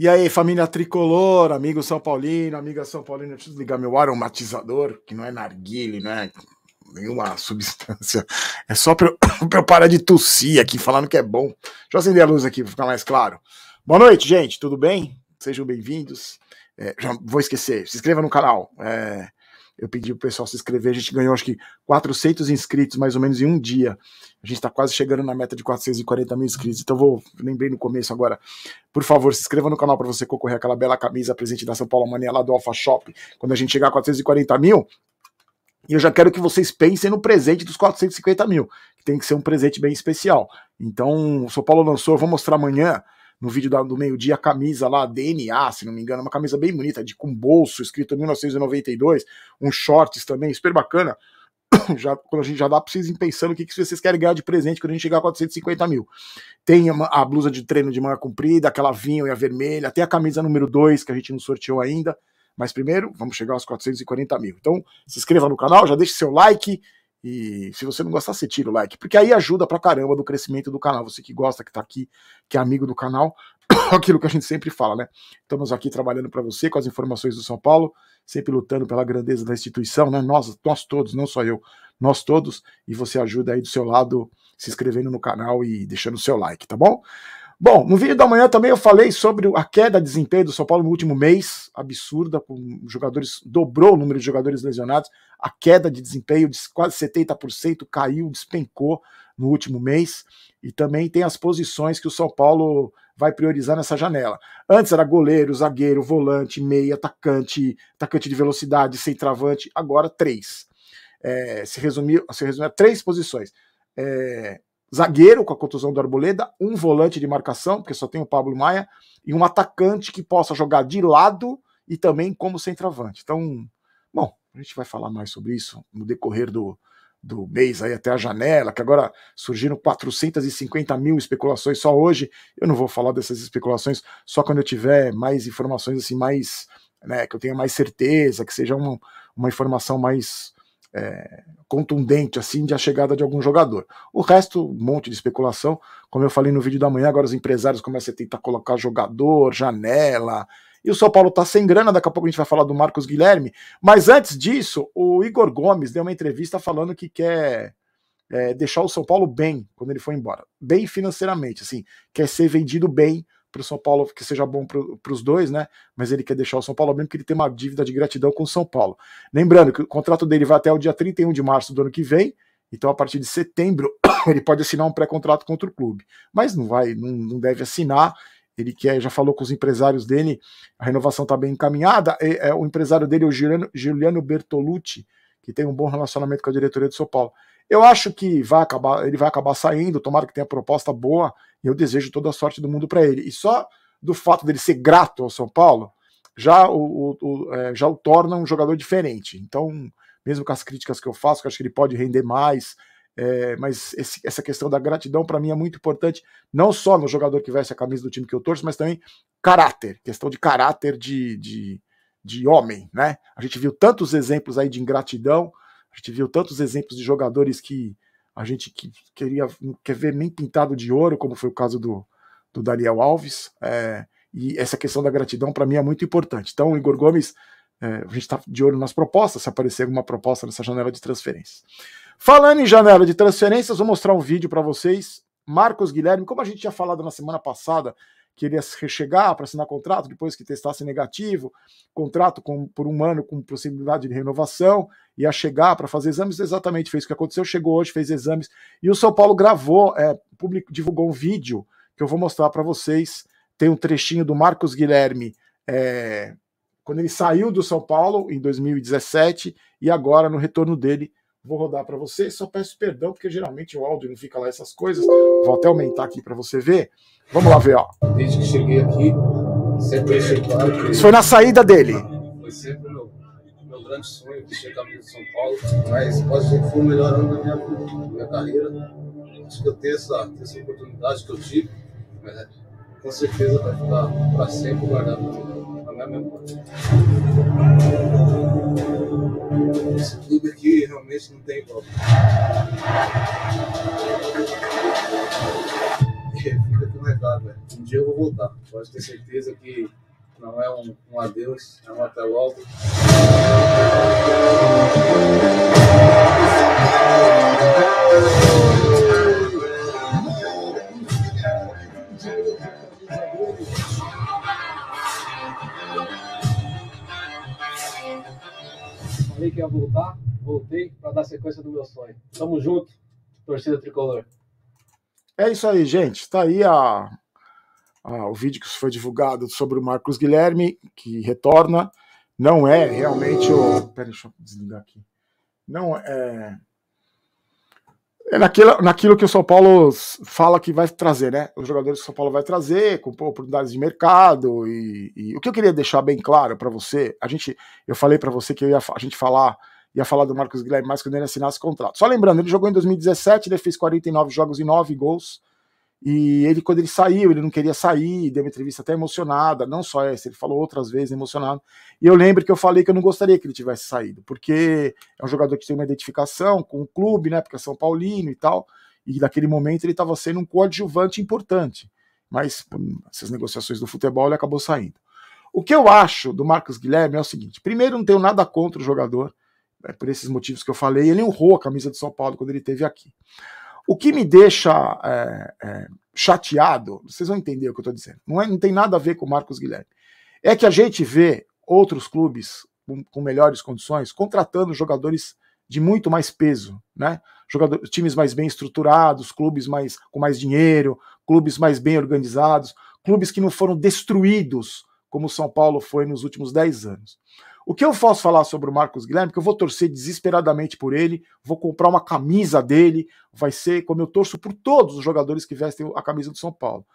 E aí, família tricolor, amigo São Paulino, amiga São Paulino, deixa eu desligar meu aromatizador, que não é narguile, não é nenhuma substância. É só pra eu, pra eu parar de tossir aqui, falando que é bom. Deixa eu acender a luz aqui pra ficar mais claro. Boa noite, gente, tudo bem? Sejam bem-vindos. É, já vou esquecer, se inscreva no canal. É, eu pedi pro pessoal se inscrever, a gente ganhou acho que 400 inscritos mais ou menos em um dia. A gente está quase chegando na meta de 440 mil inscritos. Então vou, lembrei no começo agora. Por favor, se inscreva no canal para você concorrer àquela bela camisa presente da São Paulo Mania lá do Alpha Shop. Quando a gente chegar a 440 mil, e eu já quero que vocês pensem no presente dos 450 mil, que tem que ser um presente bem especial. Então, o São Paulo lançou, eu vou mostrar amanhã no vídeo do meio-dia a camisa lá, DNA, se não me engano, uma camisa bem bonita, de com bolso, escrito 1992, uns shorts também, super bacana. Já, quando a gente já dá para vocês ir pensando o que, que vocês querem ganhar de presente quando a gente chegar a 450 mil. Tem a, a blusa de treino de manga comprida, aquela vinho e a vermelha, tem a camisa número 2 que a gente não sorteou ainda. Mas primeiro, vamos chegar aos 440 mil. Então, se inscreva no canal, já deixe seu like, e se você não gostar, você tira o like, porque aí ajuda pra caramba do crescimento do canal. Você que gosta, que tá aqui, que é amigo do canal, aquilo que a gente sempre fala, né? Estamos aqui trabalhando para você com as informações do São Paulo, sempre lutando pela grandeza da instituição, né? Nós, nós todos, não só eu, nós todos, e você ajuda aí do seu lado se inscrevendo no canal e deixando o seu like, tá bom? Bom, no vídeo da manhã também eu falei sobre a queda de desempenho do São Paulo no último mês, absurda, com jogadores, dobrou o número de jogadores lesionados, a queda de desempenho de quase 70% caiu, despencou no último mês, e também tem as posições que o São Paulo vai priorizar nessa janela. Antes era goleiro, zagueiro, volante, meia, atacante, atacante de velocidade, centroavante, agora três. É, se resumiu, se resumiu a três posições. É, zagueiro com a contusão do Arboleda, um volante de marcação, porque só tem o Pablo Maia, e um atacante que possa jogar de lado e também como centroavante. Então, bom, a gente vai falar mais sobre isso no decorrer do, do mês aí até a janela, que agora surgiram 450 mil especulações só hoje. Eu não vou falar dessas especulações só quando eu tiver mais informações assim, mais. Né, que eu tenha mais certeza, que seja uma, uma informação mais é, contundente assim de a chegada de algum jogador. O resto, um monte de especulação. Como eu falei no vídeo da manhã, agora os empresários começam a tentar colocar jogador, janela. E o São Paulo está sem grana, daqui a pouco a gente vai falar do Marcos Guilherme. Mas antes disso, o Igor Gomes deu uma entrevista falando que quer é, deixar o São Paulo bem quando ele foi embora. Bem financeiramente, assim, quer ser vendido bem para o São Paulo, que seja bom para os dois, né? Mas ele quer deixar o São Paulo, mesmo que ele tem uma dívida de gratidão com o São Paulo. Lembrando que o contrato dele vai até o dia 31 de março do ano que vem, então a partir de setembro ele pode assinar um pré-contrato contra o clube, mas não vai, não, não deve assinar. Ele quer, já falou com os empresários dele, a renovação está bem encaminhada. E, é, o empresário dele é o Juliano, Giuliano Bertolucci, que tem um bom relacionamento com a diretoria do São Paulo. Eu acho que vai acabar, ele vai acabar saindo, tomara que tenha proposta boa, e eu desejo toda a sorte do mundo para ele. E só do fato dele ser grato ao São Paulo, já o, o, o é, já o torna um jogador diferente. Então, mesmo com as críticas que eu faço, que eu acho que ele pode render mais, é, mas esse, essa questão da gratidão para mim é muito importante, não só no jogador que veste a camisa do time que eu torço, mas também caráter, questão de caráter de, de, de homem, né? A gente viu tantos exemplos aí de ingratidão, a gente viu tantos exemplos de jogadores que a gente que queria quer ver nem pintado de ouro, como foi o caso do, do Daniel Alves. É, e essa questão da gratidão para mim é muito importante. Então, Igor Gomes, é, a gente está de olho nas propostas, se aparecer alguma proposta nessa janela de transferências. Falando em janela de transferências, vou mostrar um vídeo para vocês. Marcos Guilherme, como a gente tinha falado na semana passada, que ele ia rechegar para assinar contrato depois que testasse negativo, contrato com, por um ano com possibilidade de renovação, ia chegar para fazer exames, exatamente fez o que aconteceu, chegou hoje, fez exames, e o São Paulo gravou, é, divulgou um vídeo que eu vou mostrar para vocês, tem um trechinho do Marcos Guilherme, é, quando ele saiu do São Paulo em 2017 e agora no retorno dele Vou rodar para você, só peço perdão, porque geralmente o áudio não fica lá essas coisas. Vou até aumentar aqui para você ver. Vamos lá ver, ó. Desde que cheguei aqui, sempre deixei claro que... Isso foi na saída dele. Foi sempre meu, meu grande sonho de chegar aqui para São Paulo, mas posso dizer que foi o melhor ano da minha, da minha carreira. Acho que eu tenho essa, essa oportunidade que eu tive, mas é, com certeza vai ficar para sempre guardado no meu né, Esse clube aqui realmente não tem igual. fica aqui recado, velho. Né? Um dia eu vou voltar. Pode ter certeza que não é um, um adeus, é um até logo. para dar sequência do meu sonho. Tamo junto, torcida tricolor. É isso aí, gente. Tá aí a, a, o vídeo que foi divulgado sobre o Marcos Guilherme, que retorna. Não é realmente o. Pera, deixa eu desligar aqui. Não é. É naquilo, naquilo que o São Paulo fala que vai trazer, né? Os jogadores que o São Paulo vai trazer, com oportunidades de mercado. E, e o que eu queria deixar bem claro para você, a gente, eu falei para você que ia, a gente falar ia falar do Marcos Guilherme mais quando ele assinasse contrato. Só lembrando, ele jogou em 2017, ele fez 49 jogos e 9 gols. E ele, quando ele saiu, ele não queria sair, deu uma entrevista até emocionada, não só essa, ele falou outras vezes emocionado. E eu lembro que eu falei que eu não gostaria que ele tivesse saído, porque é um jogador que tem uma identificação com o clube, né? Porque é São Paulino e tal. E naquele momento ele estava sendo um coadjuvante importante. Mas essas negociações do futebol ele acabou saindo. O que eu acho do Marcos Guilherme é o seguinte: primeiro, não tenho nada contra o jogador é por esses motivos que eu falei, ele honrou a camisa do São Paulo quando ele esteve aqui. O que me deixa é, é, chateado, vocês vão entender o que eu estou dizendo, não, é, não tem nada a ver com o Marcos Guilherme, é que a gente vê outros clubes com, com melhores condições contratando jogadores de muito mais peso, né? Jogador, times mais bem estruturados, clubes mais com mais dinheiro, clubes mais bem organizados, clubes que não foram destruídos como o São Paulo foi nos últimos 10 anos. O que eu posso falar sobre o Marcos Guilherme? Que eu vou torcer desesperadamente por ele, vou comprar uma camisa dele, vai ser como eu torço por todos os jogadores que vestem a camisa do São Paulo.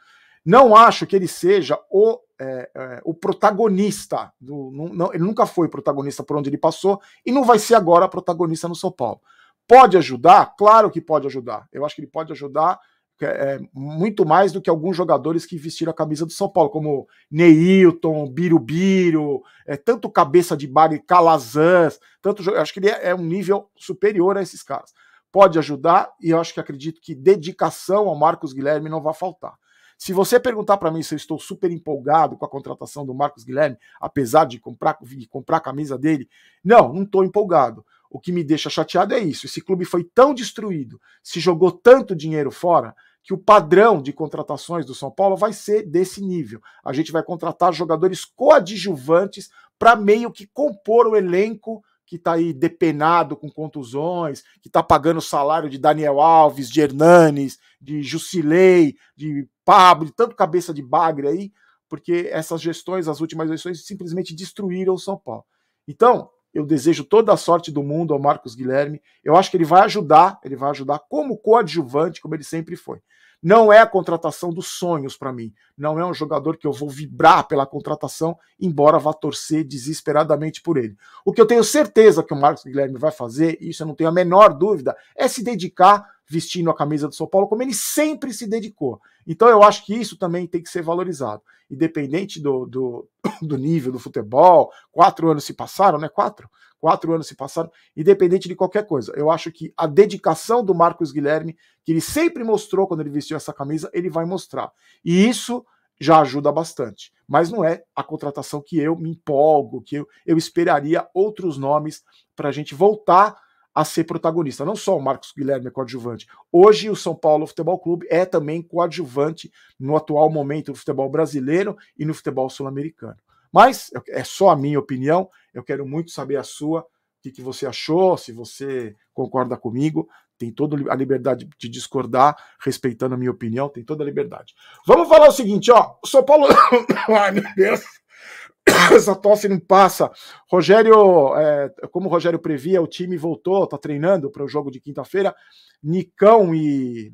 Não acho que ele seja o, é, é, o protagonista. Do, não, não, ele nunca foi protagonista por onde ele passou e não vai ser agora protagonista no São Paulo. Pode ajudar? Claro que pode ajudar. Eu acho que ele pode ajudar é, é, muito mais do que alguns jogadores que vestiram a camisa do São Paulo, como Neilton, Birubiru, é, tanto cabeça de e Calazans, tanto acho que ele é, é, um nível superior a esses caras. Pode ajudar e eu acho que acredito que dedicação ao Marcos Guilherme não vai faltar. Se você perguntar para mim se eu estou super empolgado com a contratação do Marcos Guilherme, apesar de comprar, de comprar a camisa dele, não, não estou empolgado. O que me deixa chateado é isso. Esse clube foi tão destruído, se jogou tanto dinheiro fora, que o padrão de contratações do São Paulo vai ser desse nível. A gente vai contratar jogadores coadjuvantes para meio que compor o elenco que está aí depenado com contusões, que está pagando o salário de Daniel Alves, de Hernanes, de Jusilei, de Pablo, de tanto cabeça de bagre aí, porque essas gestões, as últimas gestões, simplesmente destruíram o São Paulo. Então, eu desejo toda a sorte do mundo ao Marcos Guilherme. Eu acho que ele vai ajudar, ele vai ajudar como coadjuvante, como ele sempre foi. Não é a contratação dos sonhos para mim. Não é um jogador que eu vou vibrar pela contratação, embora vá torcer desesperadamente por ele. O que eu tenho certeza que o Marcos Guilherme vai fazer, isso eu não tenho a menor dúvida, é se dedicar vestindo a camisa do São Paulo, como ele sempre se dedicou. Então eu acho que isso também tem que ser valorizado. Independente do, do, do nível do futebol, quatro anos se passaram, né? Quatro? Quatro anos se passaram, independente de qualquer coisa. Eu acho que a dedicação do Marcos Guilherme, que ele sempre mostrou quando ele vestiu essa camisa, ele vai mostrar. E isso já ajuda bastante. Mas não é a contratação que eu me empolgo, que eu, eu esperaria outros nomes para a gente voltar a ser protagonista. Não só o Marcos Guilherme é coadjuvante. Hoje o São Paulo Futebol Clube é também coadjuvante no atual momento do futebol brasileiro e no futebol sul-americano. Mas é só a minha opinião, eu quero muito saber a sua, o que, que você achou, se você concorda comigo. Tem toda a liberdade de discordar, respeitando a minha opinião, tem toda a liberdade. Vamos falar o seguinte, ó. São Paulo. Ai, meu Deus. essa tosse não passa. Rogério, é, como o Rogério previa, o time voltou, está treinando para o jogo de quinta-feira. Nicão e,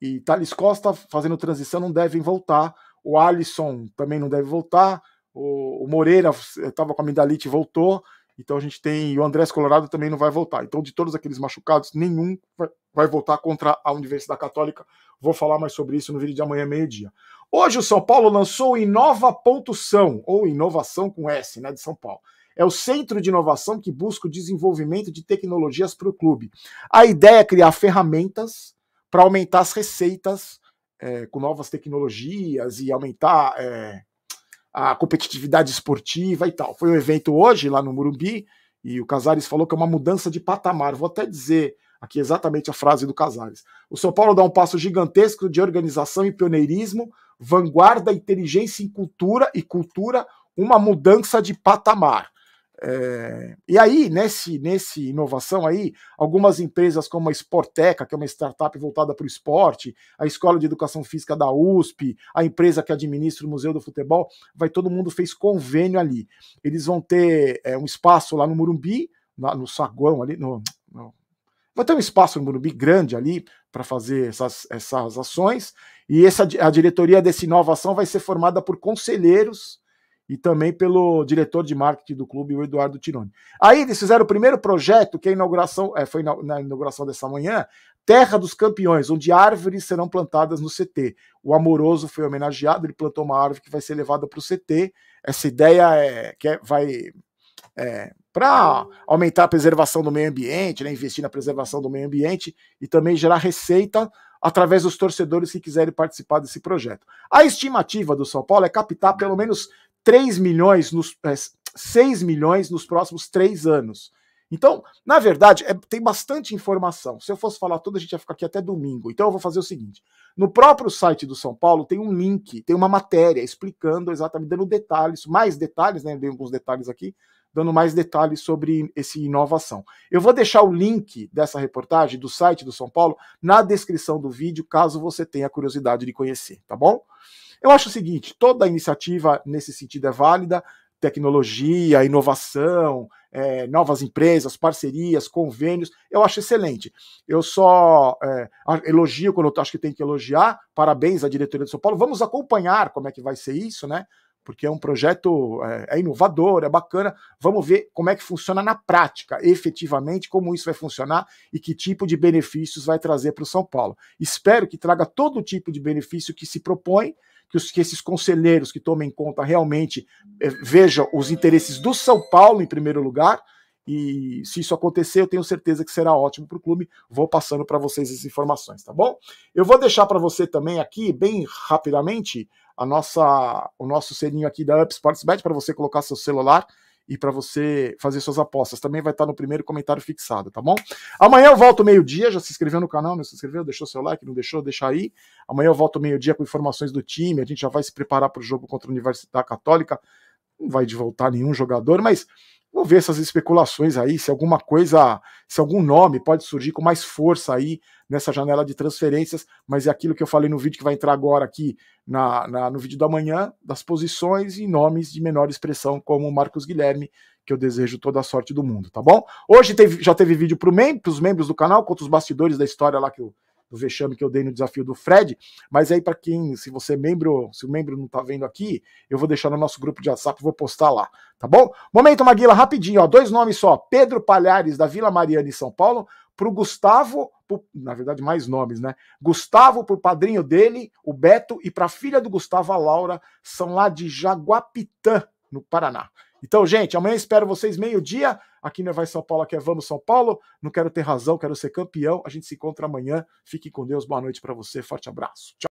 e Thales Costa fazendo transição não devem voltar. O Alisson também não deve voltar. O, o Moreira estava eh, com a Midalite e voltou. Então a gente tem. O Andrés Colorado também não vai voltar. Então, de todos aqueles machucados, nenhum vai, vai voltar contra a Universidade Católica. Vou falar mais sobre isso no vídeo de amanhã, meio-dia. Hoje o São Paulo lançou o Inova São ou Inovação com S, né, de São Paulo. É o centro de inovação que busca o desenvolvimento de tecnologias para o clube. A ideia é criar ferramentas para aumentar as receitas é, com novas tecnologias e aumentar é, a competitividade esportiva e tal. Foi um evento hoje lá no Murumbi e o Casares falou que é uma mudança de patamar. Vou até dizer aqui exatamente a frase do Casares. O São Paulo dá um passo gigantesco de organização e pioneirismo vanguarda, inteligência em cultura e cultura, uma mudança de patamar. É, e aí, nesse, nesse inovação aí, algumas empresas como a Sporteca, que é uma startup voltada para o esporte, a Escola de Educação Física da USP, a empresa que administra o Museu do Futebol, vai todo mundo fez convênio ali. Eles vão ter é, um espaço lá no Murumbi, no saguão ali, no, no Vai ter um espaço no Morumbi grande ali para fazer essas, essas ações. E essa, a diretoria desse Inovação vai ser formada por conselheiros e também pelo diretor de marketing do clube, o Eduardo Tironi. Aí eles fizeram o primeiro projeto, que é a inauguração é, foi na, na inauguração dessa manhã, Terra dos Campeões, onde árvores serão plantadas no CT. O Amoroso foi homenageado, ele plantou uma árvore que vai ser levada para o CT. Essa ideia é que é, vai é, para aumentar a preservação do meio ambiente, né, investir na preservação do meio ambiente e também gerar receita através dos torcedores que quiserem participar desse projeto. A estimativa do São Paulo é captar pelo menos 3 milhões, nos, é, 6 milhões nos próximos três anos. Então, na verdade, é, tem bastante informação. Se eu fosse falar tudo, a gente ia ficar aqui até domingo. Então, eu vou fazer o seguinte: no próprio site do São Paulo tem um link, tem uma matéria explicando exatamente, dando detalhes, mais detalhes, né? Dei alguns detalhes aqui dando mais detalhes sobre essa inovação. Eu vou deixar o link dessa reportagem do site do São Paulo na descrição do vídeo, caso você tenha curiosidade de conhecer, tá bom? Eu acho o seguinte: toda iniciativa nesse sentido é válida, tecnologia, inovação, é, novas empresas, parcerias, convênios, eu acho excelente. Eu só é, elogio quando eu acho que tem que elogiar, parabéns à diretoria de São Paulo. Vamos acompanhar como é que vai ser isso, né? porque é um projeto é, é, inovador, é bacana. Vamos ver como é que funciona na prática, efetivamente, como isso vai funcionar e que tipo de benefícios vai trazer para o São Paulo. Espero que traga todo tipo de benefício que se propõe, que, os, que esses conselheiros que tomem conta realmente é, vejam os interesses do São Paulo em primeiro lugar e se isso acontecer, eu tenho certeza que será ótimo para o clube. Vou passando para vocês as informações, tá bom? Eu vou deixar para você também aqui, bem rapidamente, a nossa, o nosso selinho aqui da Up Sports Bet para você colocar seu celular e para você fazer suas apostas. Também vai estar tá no primeiro comentário fixado, tá bom? Amanhã eu volto meio-dia. Já se inscreveu no canal? Não se inscreveu? Deixou seu like? Não deixou? Deixa aí. Amanhã eu volto meio-dia com informações do time. A gente já vai se preparar para o jogo contra a Universidade Católica. Não vai de voltar nenhum jogador, mas Vou ver essas especulações aí, se alguma coisa, se algum nome pode surgir com mais força aí nessa janela de transferências, mas é aquilo que eu falei no vídeo que vai entrar agora aqui na, na no vídeo da manhã, das posições e nomes de menor expressão, como o Marcos Guilherme, que eu desejo toda a sorte do mundo, tá bom? Hoje teve, já teve vídeo para mem os membros do canal, contra os bastidores da história lá que eu do vexame que eu dei no desafio do Fred. Mas aí, para quem, se você é membro, se o membro não tá vendo aqui, eu vou deixar no nosso grupo de WhatsApp, vou postar lá, tá bom? Momento, Maguila, rapidinho, ó, dois nomes só: Pedro Palhares, da Vila Mariana, em São Paulo, para o Gustavo, pro, na verdade, mais nomes, né? Gustavo, para o padrinho dele, o Beto, e para a filha do Gustavo, a Laura, são lá de Jaguapitã, no Paraná. Então, gente, amanhã espero vocês meio-dia. Aqui não é vai São Paulo, aqui é Vamos São Paulo. Não quero ter razão, quero ser campeão. A gente se encontra amanhã. Fique com Deus. Boa noite para você. Forte abraço. Tchau.